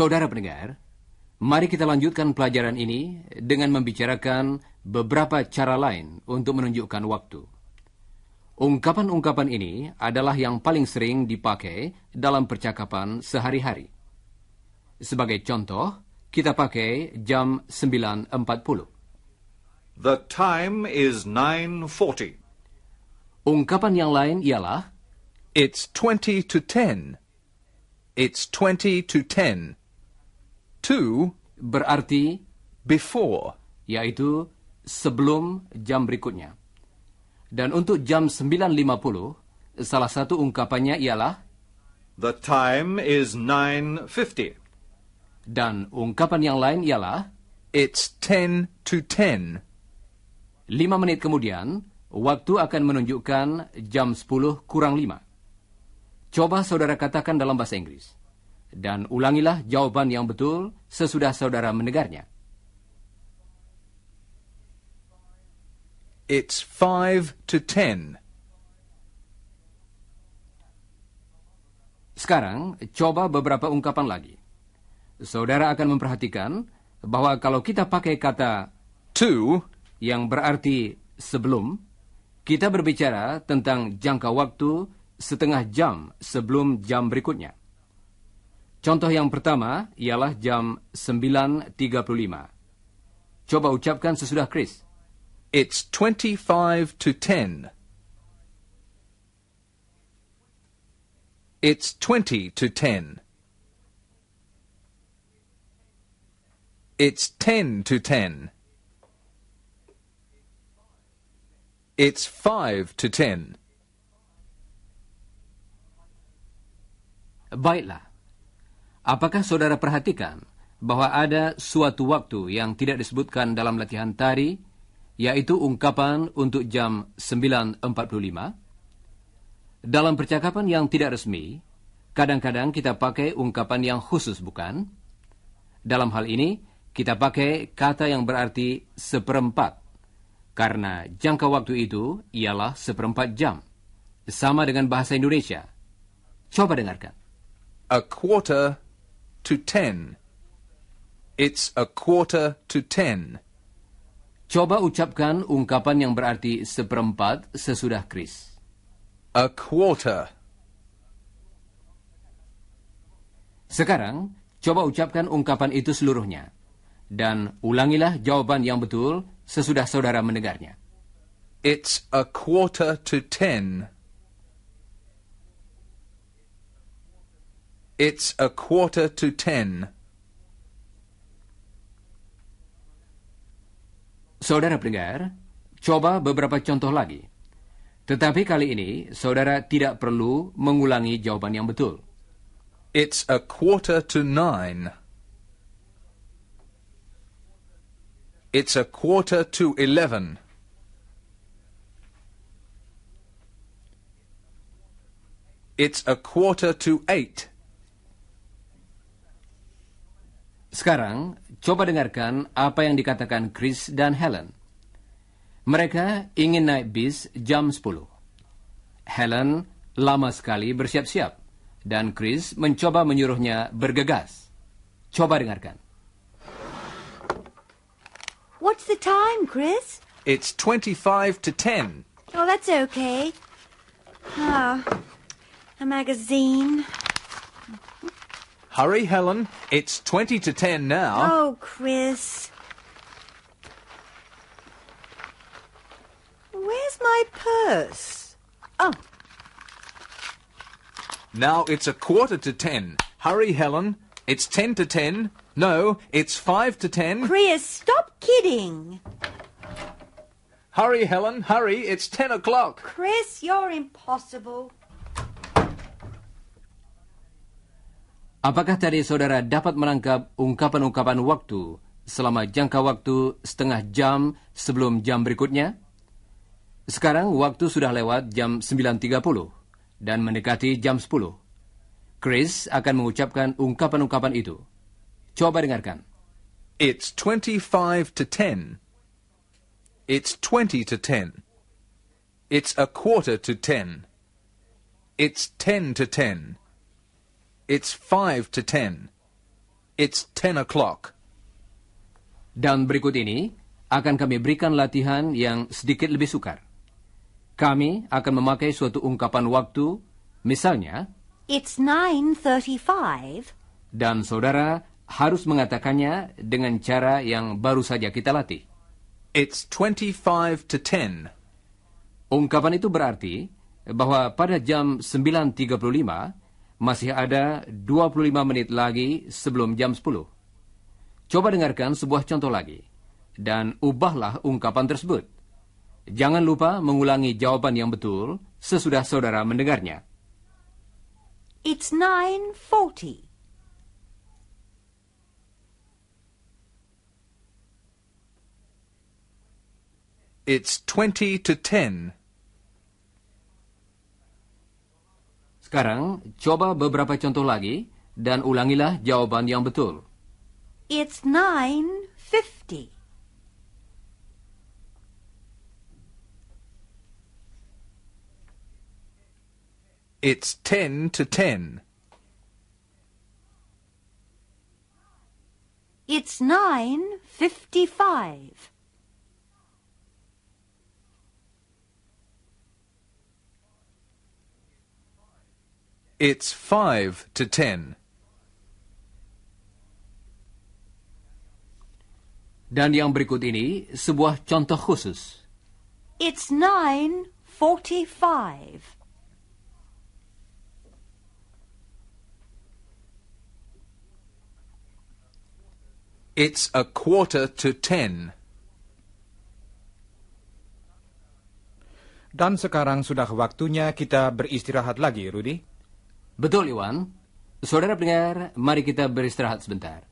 Saudara pendengar, mari kita lanjutkan pelajaran ini dengan membicarakan beberapa cara lain untuk menunjukkan waktu. Ungkapan-ungkapan ini adalah yang paling sering dipakai dalam percakapan sehari-hari. Sebagai contoh, kita pakai jam 9.40. The time is 9.40. Ungkapan yang lain ialah It's 20 to 10. It's 20 to 10. To berarti before, yaitu sebelum jam berikutnya. Dan untuk jam 9.50, salah satu ungkapannya ialah The time is 9.50. Dan ungkapan yang lain ialah It's 10 to 10. Lima menit kemudian, waktu akan menunjukkan jam 10 kurang lima. Coba saudara katakan dalam bahasa Inggris dan ulangilah jawaban yang betul sesudah saudara mendengarnya. It's five to ten. Sekarang, coba beberapa ungkapan lagi. Saudara akan memperhatikan bahwa kalau kita pakai kata to yang berarti sebelum, kita berbicara tentang jangka waktu setengah jam sebelum jam berikutnya. Contoh yang pertama ialah jam 9.35. Coba ucapkan sesudah Chris. It's 25 to 10. It's 20 to 10. It's 10 to 10. It's 5 to 10. Baiklah. Apakah saudara perhatikan bahwa ada suatu waktu yang tidak disebutkan dalam latihan tari, yaitu ungkapan untuk jam 9.45? Dalam percakapan yang tidak resmi, kadang-kadang kita pakai ungkapan yang khusus, bukan? Dalam hal ini, kita pakai kata yang berarti seperempat, karena jangka waktu itu ialah seperempat jam, sama dengan bahasa Indonesia. Coba dengarkan. A quarter to ten. It's a quarter to ten. Coba ucapkan ungkapan yang berarti seperempat sesudah Chris. A quarter. Sekarang, coba ucapkan ungkapan itu seluruhnya. Dan ulangilah jawaban yang betul sesudah saudara mendengarnya. It's a quarter to ten. It's a quarter to ten. Saudara pendengar, coba beberapa contoh lagi. Tetapi kali ini, saudara tidak perlu mengulangi jawaban yang betul. It's a quarter to nine. It's a quarter to eleven. It's a quarter to eight. Sekarang, coba dengarkan apa yang dikatakan Chris dan Helen. Mereka ingin naik bis jam 10. Helen lama sekali bersiap-siap, dan Chris mencoba menyuruhnya bergegas. Coba dengarkan. What's the time, Chris? It's 25 to 10. Oh, that's okay. Ah, oh, a magazine, Hurry, Helen. It's 20 to 10 now. Oh, Chris. Where's my purse? Oh. Now it's a quarter to 10. Hurry, Helen. It's 10 to 10. No, it's 5 to 10. Chris, stop kidding. Hurry, Helen, hurry. It's 10 o'clock. Chris, you're impossible. Apakah tadi saudara dapat menangkap ungkapan-ungkapan waktu selama jangka waktu setengah jam sebelum jam berikutnya? Sekarang waktu sudah lewat jam 9.30 dan mendekati jam 10. Chris akan mengucapkan ungkapan-ungkapan itu. Coba dengarkan. It's 25 to 10. It's 20 to 10. It's a quarter to 10. It's 10 to 10. It's five to ten. It's ten o'clock. Dan berikut ini akan kami berikan latihan yang sedikit lebih sukar. Kami akan memakai suatu ungkapan waktu, misalnya... It's nine thirty-five. Dan saudara harus mengatakannya dengan cara yang baru saja kita latih. It's twenty-five to ten. Ungkapan itu berarti bahwa pada jam sembilan tiga puluh lima. Masih ada 25 menit lagi sebelum jam 10. Coba dengarkan sebuah contoh lagi. Dan ubahlah ungkapan tersebut. Jangan lupa mengulangi jawaban yang betul sesudah saudara mendengarnya. It's 9.40. It's 20 to 10. Sekarang, coba beberapa contoh lagi dan ulangilah jawaban yang betul. It's 9.50. It's 10 to 10. It's 9.55. It's five to ten. Dan yang berikut ini sebuah contoh khusus. It's nine forty-five. It's a quarter to ten. Dan sekarang sudah waktunya kita beristirahat lagi, Rudy. Betul Iwan. Saudara pendengar, mari kita beristirahat sebentar.